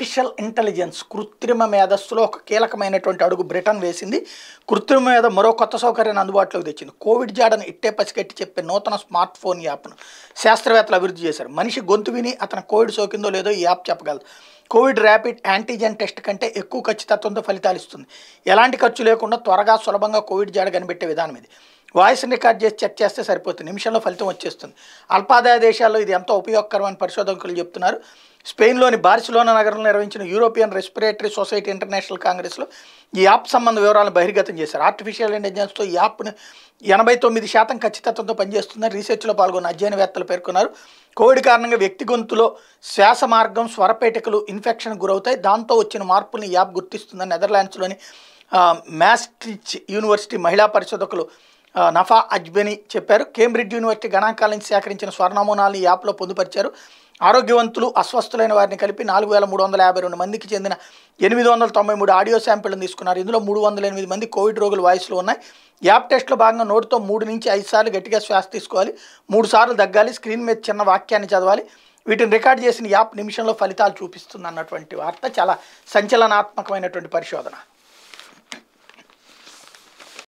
artificial intelligence కృత్రిమ మేధస్సులో ఒక కీలకమైనటువంటి అడుగు బ్రిటన్ వేసింది కృత్రిమ మీద మరో కొత్త సౌకర్యాన్ని అందుబాటులోకి తెచ్చింది కోవిడ్ జాడను ఇట్టే పసికెట్టి చెప్పే నూతన స్మార్ట్ ఫోన్ యాప్ను శాస్త్రవేత్తలు అభివృద్ధి చేశారు మనిషి గొంతు విని అతను కోవిడ్ సోకిందో లేదో ఈ యాప్ చెప్పగలదు కోవిడ్ ర్యాపిడ్ యాంటీజెన్ టెస్ట్ కంటే ఎక్కువ ఖచ్చితత్వంతో ఫలితాలు ఇస్తుంది ఎలాంటి ఖర్చు లేకుండా త్వరగా సులభంగా కోవిడ్ జాడ కనిపెట్టే విధానం ఇది వాయిస్ రికార్డ్ చేసి చెక్ చేస్తే సరిపోతుంది నిమిషంలో ఫలితం వచ్చేస్తుంది అల్పాదాయ దేశాల్లో ఇది ఎంతో ఉపయోగకరం అని పరిశోధకులు చెప్తున్నారు స్పెయిన్లోని బార్సిలోనా నగరంలో నిర్వహించిన యూరోపియన్ రెస్పిరేటరీ సొసైటీ ఇంటర్నేషనల్ కాంగ్రెస్లో ఈ యాప్ సంబంధ వివరాలను బహిర్గతం చేశారు ఆర్టిఫిషియల్ ఇంటెలిజెన్స్తో ఈ యాప్ను ఎనభై తొమ్మిది శాతం ఖచ్చితత్వంతో పనిచేస్తుందని రీసెర్చ్లో పాల్గొన్న అధ్యయనవేత్తలు పేర్కొన్నారు కోవిడ్ కారణంగా వ్యక్తి గొంతులో శ్వాస మార్గం స్వరపేటికలు ఇన్ఫెక్షన్ గురవుతాయి దాంతో వచ్చిన మార్పుల్ని యాప్ గుర్తిస్తుందని నెదర్లాండ్స్లోని మ్యాస్టిచ్ యూనివర్సిటీ మహిళా పరిశోధకులు నఫా అజ్బెని చెప్పారు కేంబ్రిడ్జ్ యూనివర్సిటీ గణాంకాల నుంచి సేకరించిన స్వర్ణమూనాలను ఈ యాప్లో పొందుపరిచారు ఆరోగ్యవంతులు అస్వస్థులైన వారిని కలిపి నాలుగు వేల మూడు వందల యాభై రెండు మందికి చెందిన ఎనిమిది వందల తొంభై మూడు ఆడియో శాంపిళ్లను తీసుకున్నారు ఇందులో మూడు వందల ఎనిమిది మంది కోవిడ్ రోగులు వాయిస్లు ఉన్నాయి యాప్ టెస్ట్లో భాగంగా నోటితో మూడు నుంచి ఐదు సార్లు గట్టిగా శ్వాస తీసుకోవాలి మూడు సార్లు దగ్గాలి స్క్రీన్ మీద చిన్న వాక్యాన్ని చదవాలి వీటిని రికార్డ్ చేసిన యాప్ నిమిషంలో ఫలితాలు చూపిస్తుంది అన్నటువంటి వార్త చాలా సంచలనాత్మకమైనటువంటి పరిశోధన